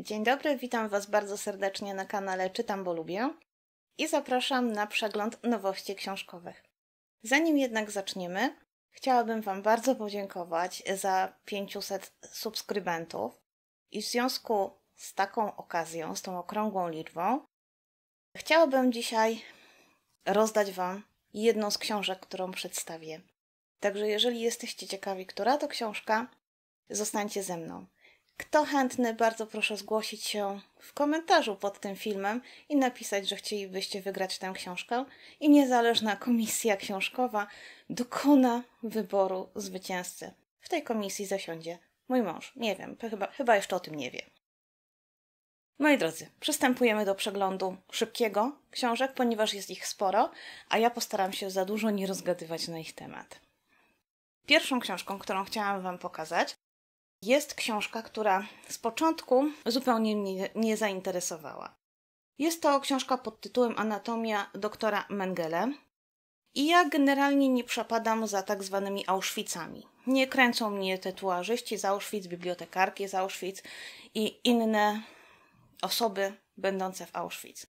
Dzień dobry, witam Was bardzo serdecznie na kanale Czytam, bo lubię i zapraszam na przegląd nowości książkowych. Zanim jednak zaczniemy, chciałabym Wam bardzo podziękować za 500 subskrybentów i w związku z taką okazją, z tą okrągłą liczbą, chciałabym dzisiaj rozdać Wam jedną z książek, którą przedstawię. Także jeżeli jesteście ciekawi, która to książka, zostańcie ze mną. Kto chętny, bardzo proszę zgłosić się w komentarzu pod tym filmem i napisać, że chcielibyście wygrać tę książkę i niezależna komisja książkowa dokona wyboru zwycięzcy. W tej komisji zasiądzie mój mąż. Nie wiem, chyba, chyba jeszcze o tym nie wie. Moi drodzy, przystępujemy do przeglądu szybkiego książek, ponieważ jest ich sporo, a ja postaram się za dużo nie rozgadywać na ich temat. Pierwszą książką, którą chciałam Wam pokazać, jest książka, która z początku zupełnie mnie nie zainteresowała. Jest to książka pod tytułem Anatomia doktora Mengele. I ja generalnie nie przepadam za tak zwanymi Auschwitzami. Nie kręcą mnie tatuażyści z Auschwitz, bibliotekarki z Auschwitz i inne osoby będące w Auschwitz.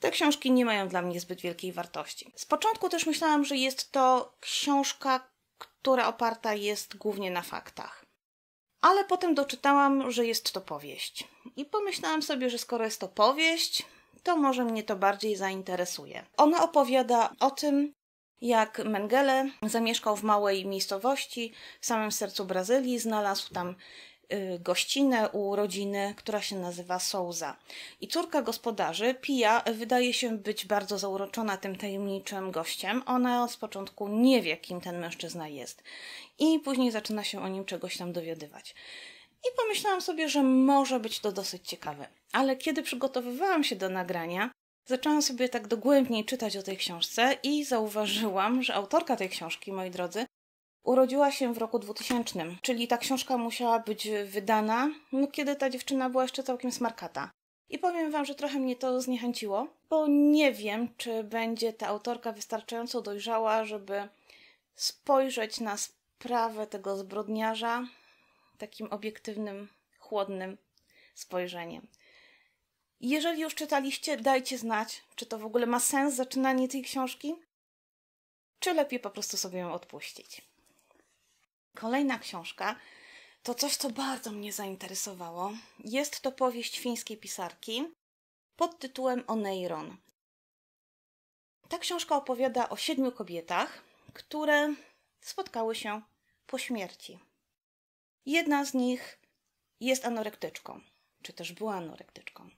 Te książki nie mają dla mnie zbyt wielkiej wartości. Z początku też myślałam, że jest to książka, która oparta jest głównie na faktach. Ale potem doczytałam, że jest to powieść. I pomyślałam sobie, że skoro jest to powieść, to może mnie to bardziej zainteresuje. Ona opowiada o tym, jak Mengele zamieszkał w małej miejscowości w samym sercu Brazylii, znalazł tam Y, gościnę u rodziny, która się nazywa Souza. I córka gospodarzy, Pia, wydaje się być bardzo zauroczona tym tajemniczym gościem. Ona z początku nie wie, kim ten mężczyzna jest. I później zaczyna się o nim czegoś tam dowiadywać. I pomyślałam sobie, że może być to dosyć ciekawe. Ale kiedy przygotowywałam się do nagrania, Zaczęłam sobie tak dogłębniej czytać o tej książce i zauważyłam, że autorka tej książki, moi drodzy, Urodziła się w roku 2000, czyli ta książka musiała być wydana, no, kiedy ta dziewczyna była jeszcze całkiem smarkata. I powiem Wam, że trochę mnie to zniechęciło, bo nie wiem, czy będzie ta autorka wystarczająco dojrzała, żeby spojrzeć na sprawę tego zbrodniarza takim obiektywnym, chłodnym spojrzeniem. Jeżeli już czytaliście, dajcie znać, czy to w ogóle ma sens zaczynanie tej książki, czy lepiej po prostu sobie ją odpuścić. Kolejna książka to coś, co bardzo mnie zainteresowało. Jest to powieść fińskiej pisarki pod tytułem Oneiron. Ta książka opowiada o siedmiu kobietach, które spotkały się po śmierci. Jedna z nich jest anorektyczką, czy też była anorektyczką.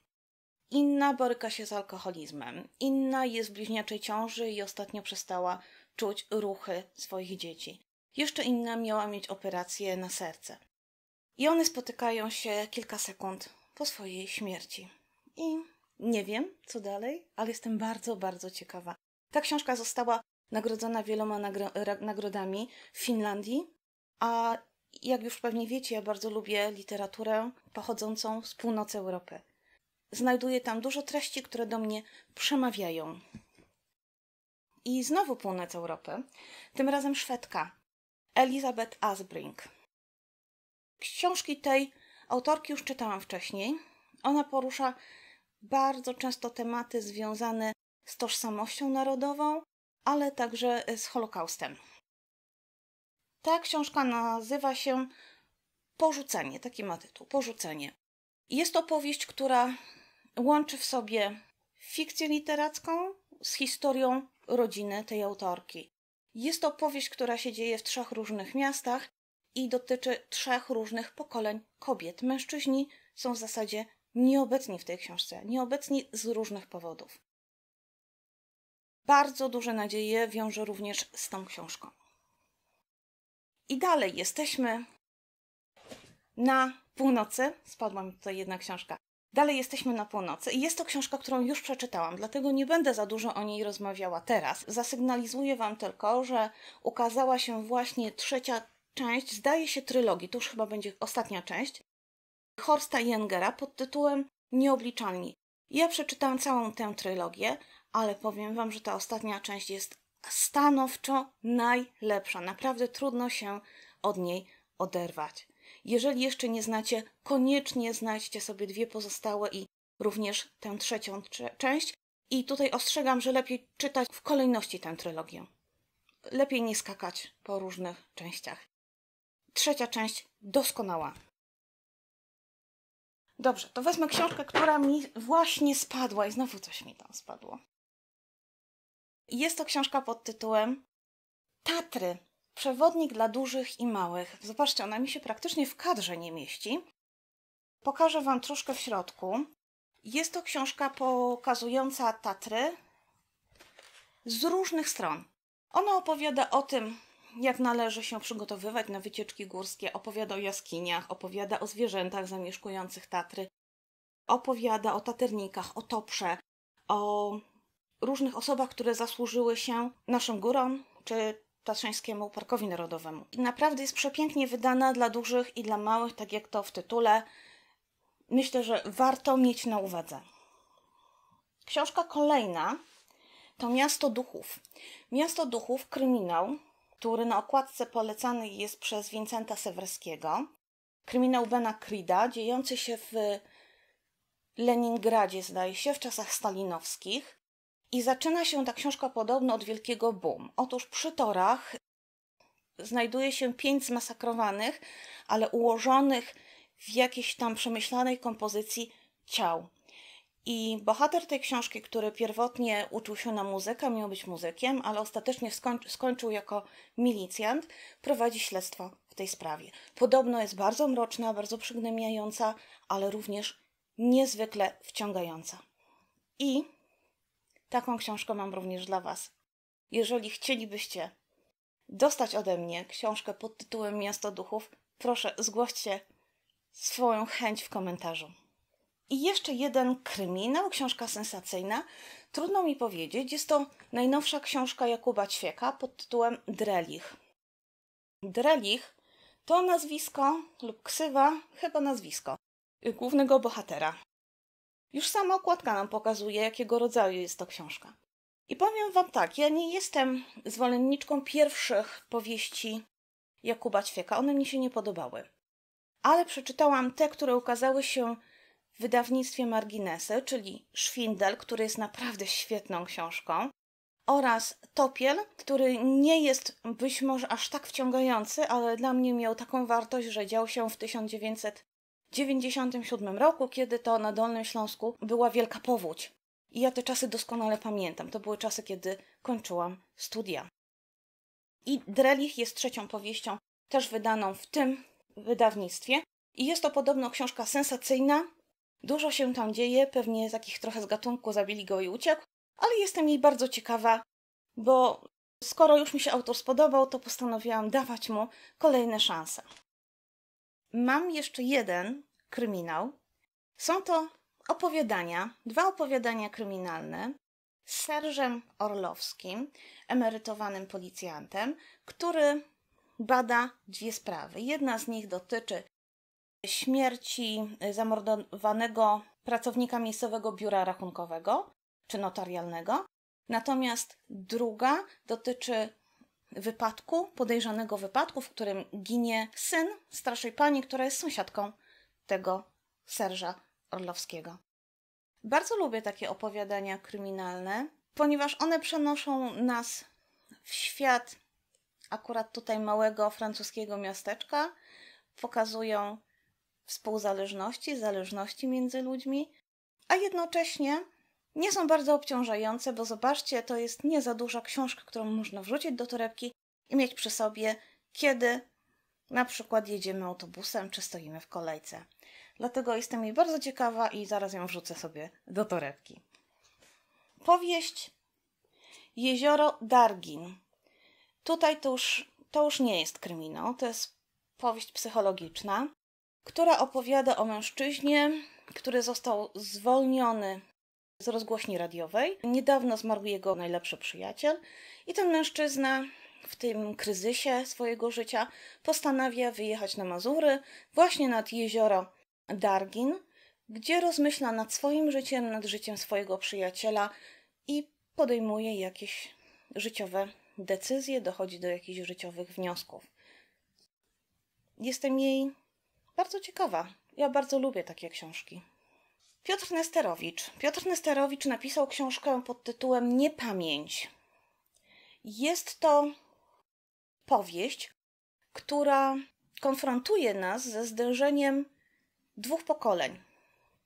Inna boryka się z alkoholizmem, inna jest w bliźniaczej ciąży i ostatnio przestała czuć ruchy swoich dzieci jeszcze inna miała mieć operację na serce. I one spotykają się kilka sekund po swojej śmierci. I nie wiem, co dalej, ale jestem bardzo, bardzo ciekawa. Ta książka została nagrodzona wieloma nagro nagrodami w Finlandii, a jak już pewnie wiecie, ja bardzo lubię literaturę pochodzącą z północy Europy. Znajduję tam dużo treści, które do mnie przemawiają. I znowu północ Europy, tym razem Szwedka, Elizabeth Asbrink. Książki tej autorki już czytałam wcześniej. Ona porusza bardzo często tematy związane z tożsamością narodową, ale także z Holokaustem. Ta książka nazywa się Porzucenie, taki ma tytuł Porzucenie. Jest to powieść, która łączy w sobie fikcję literacką z historią rodziny tej autorki. Jest to opowieść, która się dzieje w trzech różnych miastach i dotyczy trzech różnych pokoleń kobiet. Mężczyźni są w zasadzie nieobecni w tej książce, nieobecni z różnych powodów. Bardzo duże nadzieje wiąże również z tą książką. I dalej jesteśmy na północy. Spadła mi tutaj jedna książka. Dalej jesteśmy na północy i jest to książka, którą już przeczytałam, dlatego nie będę za dużo o niej rozmawiała teraz. Zasygnalizuję Wam tylko, że ukazała się właśnie trzecia część, zdaje się trylogii, to już chyba będzie ostatnia część, Horsta Jengera pod tytułem Nieobliczalni. Ja przeczytałam całą tę trylogię, ale powiem Wam, że ta ostatnia część jest stanowczo najlepsza. Naprawdę trudno się od niej oderwać. Jeżeli jeszcze nie znacie, koniecznie znajdźcie sobie dwie pozostałe i również tę trzecią część. I tutaj ostrzegam, że lepiej czytać w kolejności tę trylogię. Lepiej nie skakać po różnych częściach. Trzecia część doskonała. Dobrze, to wezmę książkę, która mi właśnie spadła i znowu coś mi tam spadło. Jest to książka pod tytułem Tatry Przewodnik dla dużych i małych. Zobaczcie, ona mi się praktycznie w kadrze nie mieści. Pokażę Wam troszkę w środku. Jest to książka pokazująca Tatry z różnych stron. Ona opowiada o tym, jak należy się przygotowywać na wycieczki górskie, opowiada o jaskiniach, opowiada o zwierzętach zamieszkujących Tatry, opowiada o taternikach, o toprze, o różnych osobach, które zasłużyły się naszym górom czy Tatrzańskiemu Parkowi Narodowemu. I naprawdę jest przepięknie wydana dla dużych i dla małych, tak jak to w tytule. Myślę, że warto mieć na uwadze. Książka kolejna to Miasto Duchów. Miasto Duchów, kryminał, który na okładce polecany jest przez Wincenta Sewerskiego. Kryminał Bena Krida, dziejący się w Leningradzie, zdaje się, w czasach stalinowskich. I zaczyna się ta książka podobno od wielkiego boom. Otóż przy torach znajduje się pięć zmasakrowanych, ale ułożonych w jakiejś tam przemyślanej kompozycji ciał. I bohater tej książki, który pierwotnie uczył się na muzykę, miał być muzykiem, ale ostatecznie skończy, skończył jako milicjant, prowadzi śledztwo w tej sprawie. Podobno jest bardzo mroczna, bardzo przygnębiająca, ale również niezwykle wciągająca. I Taką książkę mam również dla Was. Jeżeli chcielibyście dostać ode mnie książkę pod tytułem Miasto Duchów, proszę zgłoście swoją chęć w komentarzu. I jeszcze jeden kryminał, książka sensacyjna. Trudno mi powiedzieć, jest to najnowsza książka Jakuba Ćwieka pod tytułem Drelich. Drelich to nazwisko lub ksywa, chyba nazwisko, y, głównego bohatera. Już sama okładka nam pokazuje, jakiego rodzaju jest to książka. I powiem Wam tak, ja nie jestem zwolenniczką pierwszych powieści Jakuba Ćwieka. One mi się nie podobały. Ale przeczytałam te, które ukazały się w wydawnictwie Marginesy, czyli Szwindel, który jest naprawdę świetną książką, oraz Topiel, który nie jest być może aż tak wciągający, ale dla mnie miał taką wartość, że dział się w 1900 1997 roku, kiedy to na Dolnym Śląsku była wielka powódź. I ja te czasy doskonale pamiętam. To były czasy, kiedy kończyłam studia. I Drelich jest trzecią powieścią, też wydaną w tym wydawnictwie. I jest to podobno książka sensacyjna. Dużo się tam dzieje, pewnie takich trochę z gatunku zabili go i uciekł, ale jestem jej bardzo ciekawa, bo skoro już mi się autor spodobał, to postanowiłam dawać mu kolejne szanse. Mam jeszcze jeden kryminał. Są to opowiadania, dwa opowiadania kryminalne z Serżem Orlowskim, emerytowanym policjantem, który bada dwie sprawy. Jedna z nich dotyczy śmierci y, zamordowanego pracownika miejscowego biura rachunkowego czy notarialnego, natomiast druga dotyczy wypadku, podejrzanego wypadku, w którym ginie syn starszej pani, która jest sąsiadką tego Serża Orlowskiego. Bardzo lubię takie opowiadania kryminalne, ponieważ one przenoszą nas w świat akurat tutaj małego francuskiego miasteczka, pokazują współzależności, zależności między ludźmi, a jednocześnie nie są bardzo obciążające, bo zobaczcie, to jest nie za duża książka, którą można wrzucić do torebki i mieć przy sobie, kiedy na przykład jedziemy autobusem czy stoimy w kolejce. Dlatego jestem jej bardzo ciekawa i zaraz ją wrzucę sobie do torebki. Powieść Jezioro Dargin. Tutaj to już, to już nie jest kryminał, to jest powieść psychologiczna, która opowiada o mężczyźnie, który został zwolniony z rozgłośni radiowej. Niedawno zmarł jego najlepszy przyjaciel i ten mężczyzna w tym kryzysie swojego życia postanawia wyjechać na Mazury, właśnie nad jezioro Dargin, gdzie rozmyśla nad swoim życiem, nad życiem swojego przyjaciela i podejmuje jakieś życiowe decyzje, dochodzi do jakichś życiowych wniosków. Jestem jej bardzo ciekawa. Ja bardzo lubię takie książki. Piotr Nesterowicz. Piotr Nesterowicz napisał książkę pod tytułem Niepamięć. Jest to powieść, która konfrontuje nas ze zdężeniem dwóch pokoleń: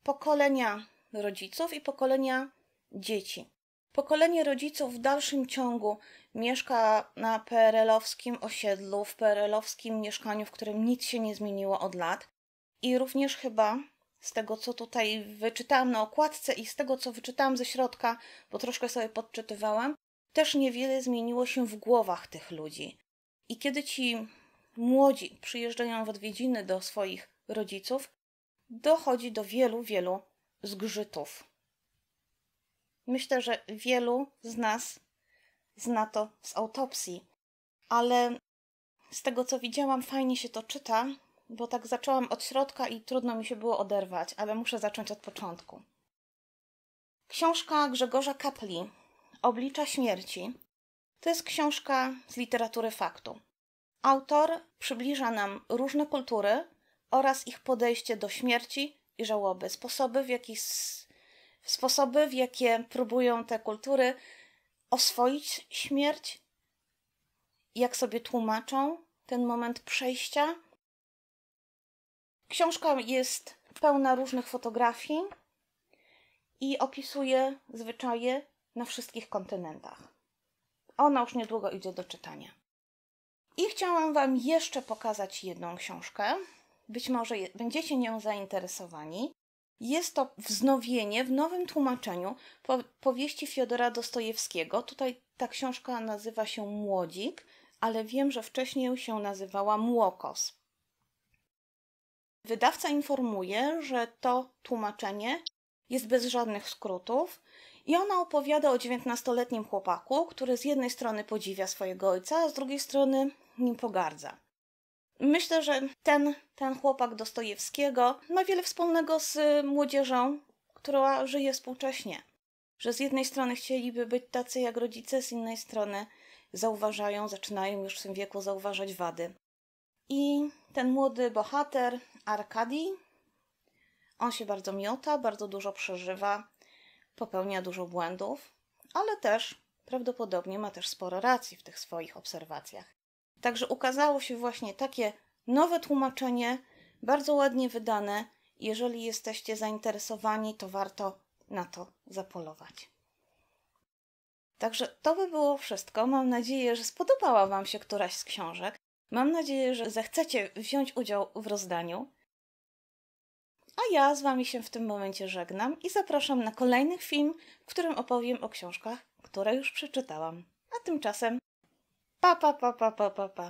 pokolenia rodziców i pokolenia dzieci. Pokolenie rodziców w dalszym ciągu mieszka na perelowskim osiedlu, w perelowskim mieszkaniu, w którym nic się nie zmieniło od lat. I również chyba z tego, co tutaj wyczytałam na okładce i z tego, co wyczytałam ze środka, bo troszkę sobie podczytywałam, też niewiele zmieniło się w głowach tych ludzi. I kiedy ci młodzi przyjeżdżają w odwiedziny do swoich rodziców, dochodzi do wielu, wielu zgrzytów. Myślę, że wielu z nas zna to z autopsji, ale z tego co widziałam, fajnie się to czyta, bo tak zaczęłam od środka i trudno mi się było oderwać, ale muszę zacząć od początku. Książka Grzegorza Kapli, Oblicza Śmierci, to jest książka z literatury faktu. Autor przybliża nam różne kultury oraz ich podejście do śmierci i żałoby, sposoby w, jaki, sposoby, w jakie próbują te kultury oswoić śmierć, jak sobie tłumaczą ten moment przejścia. Książka jest pełna różnych fotografii i opisuje zwyczaje na wszystkich kontynentach. Ona już niedługo idzie do czytania. I chciałam Wam jeszcze pokazać jedną książkę, być może będziecie nią zainteresowani. Jest to wznowienie w nowym tłumaczeniu powieści Fiodora Dostojewskiego. Tutaj ta książka nazywa się Młodzik, ale wiem, że wcześniej się nazywała Młokos. Wydawca informuje, że to tłumaczenie jest bez żadnych skrótów i ona opowiada o dziewiętnastoletnim chłopaku, który z jednej strony podziwia swojego ojca, a z drugiej strony nim pogardza. Myślę, że ten, ten chłopak Dostojewskiego ma wiele wspólnego z y, młodzieżą, która żyje współcześnie. Że z jednej strony chcieliby być tacy jak rodzice, z innej strony zauważają, zaczynają już w tym wieku zauważać wady. I ten młody bohater, Arkadi, on się bardzo miota, bardzo dużo przeżywa, popełnia dużo błędów, ale też prawdopodobnie ma też sporo racji w tych swoich obserwacjach. Także ukazało się właśnie takie nowe tłumaczenie, bardzo ładnie wydane. Jeżeli jesteście zainteresowani, to warto na to zapolować. Także to by było wszystko. Mam nadzieję, że spodobała Wam się któraś z książek. Mam nadzieję, że zechcecie wziąć udział w rozdaniu. A ja z Wami się w tym momencie żegnam i zapraszam na kolejny film, w którym opowiem o książkach, które już przeczytałam. A tymczasem Pa, pa, pa, pa, pa, pa, pa.